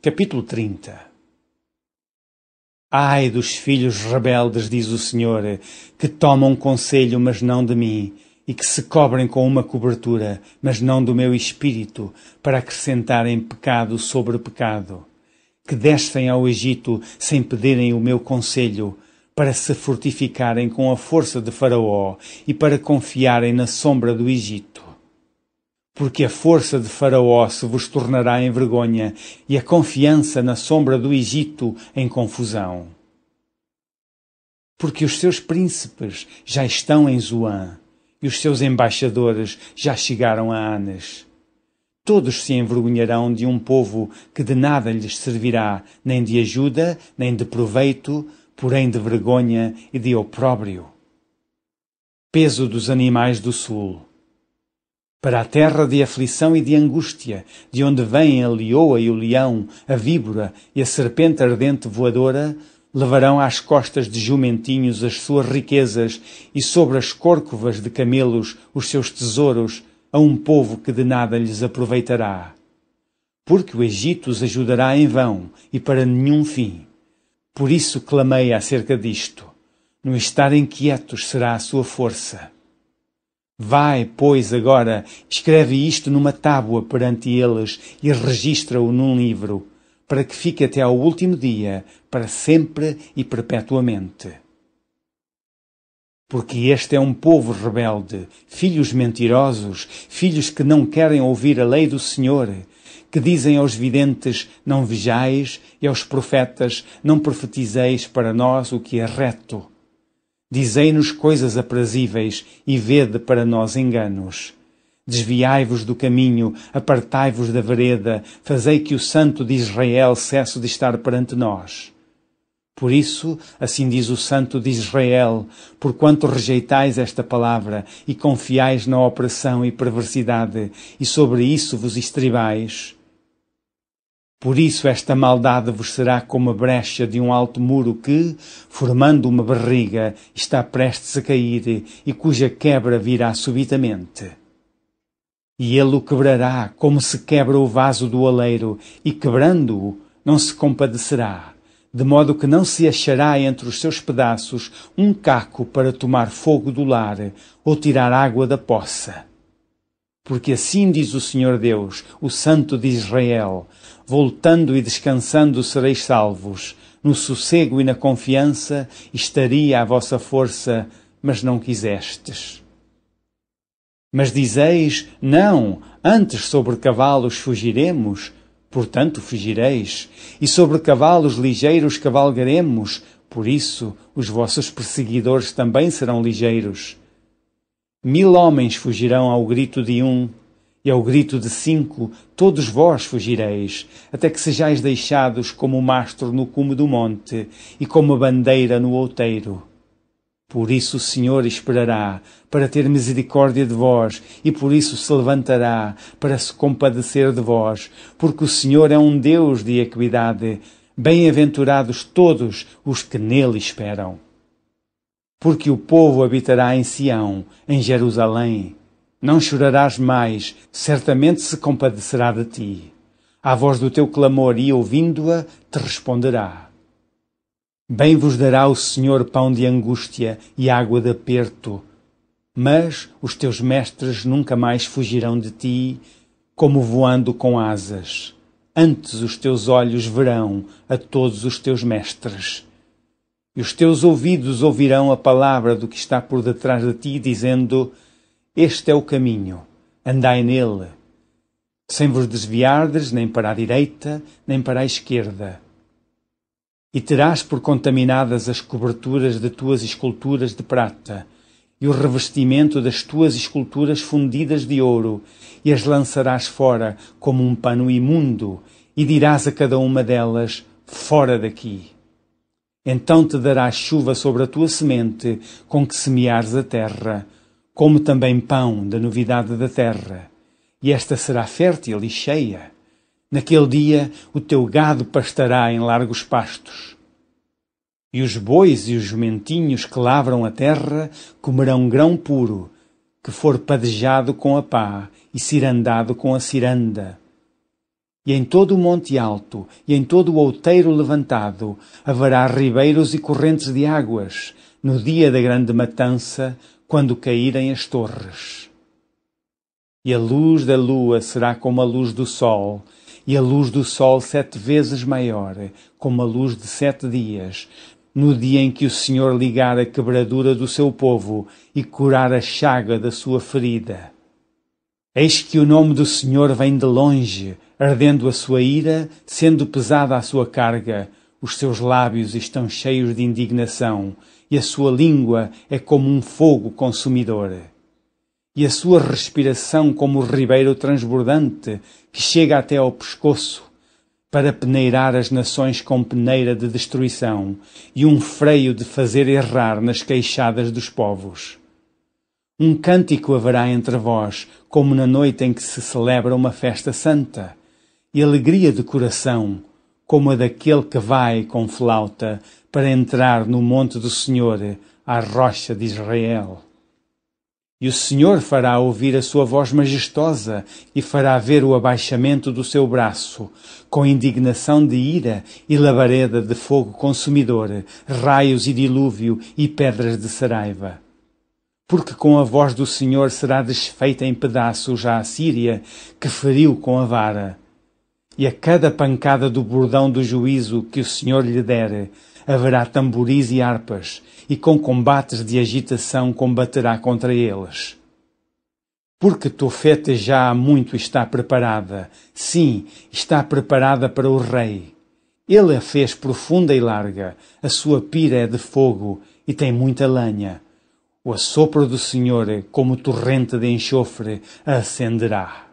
capítulo 30 Ai dos filhos rebeldes, diz o Senhor, que tomam conselho, mas não de mim, e que se cobrem com uma cobertura, mas não do meu espírito, para acrescentarem pecado sobre pecado, que descem ao Egito sem pedirem o meu conselho, para se fortificarem com a força de Faraó e para confiarem na sombra do Egito porque a força de Faraó se vos tornará em vergonha e a confiança na sombra do Egito em confusão. Porque os seus príncipes já estão em Zoã e os seus embaixadores já chegaram a Anas. Todos se envergonharão de um povo que de nada lhes servirá, nem de ajuda, nem de proveito, porém de vergonha e de opróbrio. Peso dos animais do sul para a terra de aflição e de angústia, de onde vêm a leoa e o leão, a víbora e a serpente ardente voadora, levarão às costas de jumentinhos as suas riquezas e sobre as corcovas de camelos os seus tesouros, a um povo que de nada lhes aproveitará. Porque o Egito os ajudará em vão e para nenhum fim. Por isso clamei acerca disto. No estarem quietos será a sua força. Vai, pois, agora, escreve isto numa tábua perante eles e registra-o num livro, para que fique até ao último dia, para sempre e perpetuamente. Porque este é um povo rebelde, filhos mentirosos, filhos que não querem ouvir a lei do Senhor, que dizem aos videntes: Não vejais, e aos profetas: Não profetizeis para nós o que é reto Dizei-nos coisas aprazíveis e vede para nós enganos. Desviai-vos do caminho, apartai-vos da vereda, fazei que o Santo de Israel cesse de estar perante nós. Por isso, assim diz o Santo de Israel, porquanto rejeitais esta palavra e confiais na opressão e perversidade, e sobre isso vos estribais, por isso esta maldade vos será como a brecha de um alto muro que, formando uma barriga, está prestes a cair e cuja quebra virá subitamente. E ele o quebrará como se quebra o vaso do oleiro, e quebrando-o, não se compadecerá, de modo que não se achará entre os seus pedaços um caco para tomar fogo do lar ou tirar água da poça. Porque assim diz o Senhor Deus, o Santo de Israel: voltando e descansando sereis salvos. No sossego e na confiança estaria a vossa força, mas não quisestes. Mas dizeis: Não, antes sobre cavalos fugiremos, portanto fugireis, e sobre cavalos ligeiros cavalgaremos, por isso os vossos perseguidores também serão ligeiros. Mil homens fugirão ao grito de um, e ao grito de cinco, todos vós fugireis, até que sejais deixados como o mastro no cume do monte e como a bandeira no outeiro. Por isso o Senhor esperará, para ter misericórdia de vós, e por isso se levantará, para se compadecer de vós, porque o Senhor é um Deus de equidade. Bem-aventurados todos os que nele esperam porque o povo habitará em Sião, em Jerusalém. Não chorarás mais, certamente se compadecerá de ti. À voz do teu clamor e ouvindo-a, te responderá. Bem vos dará o Senhor pão de angústia e água de aperto, mas os teus mestres nunca mais fugirão de ti, como voando com asas. Antes os teus olhos verão a todos os teus mestres e os teus ouvidos ouvirão a palavra do que está por detrás de ti, dizendo: Este é o caminho, andai nele, sem vos desviardes nem para a direita, nem para a esquerda. E terás por contaminadas as coberturas de tuas esculturas de prata, e o revestimento das tuas esculturas fundidas de ouro, e as lançarás fora como um pano imundo, e dirás a cada uma delas: Fora daqui. Então te dará chuva sobre a tua semente, com que semeares a terra. como também pão da novidade da terra, e esta será fértil e cheia. Naquele dia o teu gado pastará em largos pastos. E os bois e os jumentinhos que lavram a terra comerão grão puro, que for padejado com a pá e cirandado com a ciranda e em todo o monte alto, e em todo o outeiro levantado, haverá ribeiros e correntes de águas, no dia da grande matança, quando caírem as torres. E a luz da lua será como a luz do sol, e a luz do sol sete vezes maior, como a luz de sete dias, no dia em que o Senhor ligar a quebradura do seu povo e curar a chaga da sua ferida. Eis que o nome do Senhor vem de longe, ardendo a sua ira, sendo pesada a sua carga. Os seus lábios estão cheios de indignação, e a sua língua é como um fogo consumidor. E a sua respiração, como o ribeiro transbordante, que chega até ao pescoço, para peneirar as nações com peneira de destruição, e um freio de fazer errar nas queixadas dos povos. Um cântico haverá entre vós, como na noite em que se celebra uma festa santa e alegria de coração, como a daquele que vai com flauta para entrar no monte do Senhor, à rocha de Israel. E o Senhor fará ouvir a sua voz majestosa e fará ver o abaixamento do seu braço, com indignação de ira e labareda de fogo consumidor, raios e dilúvio e pedras de saraiva porque com a voz do Senhor será desfeita em pedaços a Assíria, que feriu com a vara e a cada pancada do bordão do juízo que o Senhor lhe der, haverá tamboris e harpas, e com combates de agitação combaterá contra eles. Porque Tofeta já há muito está preparada, sim, está preparada para o rei. Ele a fez profunda e larga, a sua pira é de fogo e tem muita lenha. O assopro do Senhor, como torrente de enxofre, a acenderá.